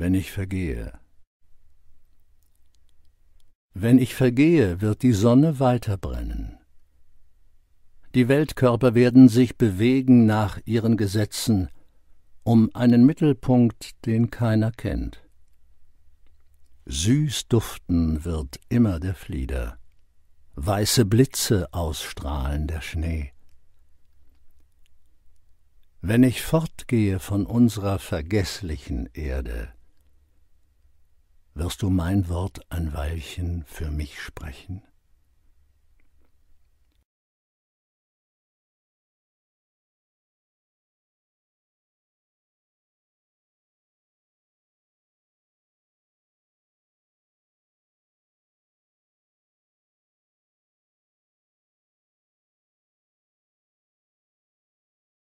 wenn ich vergehe. Wenn ich vergehe, wird die Sonne weiter brennen. Die Weltkörper werden sich bewegen nach ihren Gesetzen, um einen Mittelpunkt, den keiner kennt. Süß duften wird immer der Flieder, weiße Blitze ausstrahlen der Schnee. Wenn ich fortgehe von unserer vergesslichen Erde, wirst du mein Wort ein Weilchen für mich sprechen?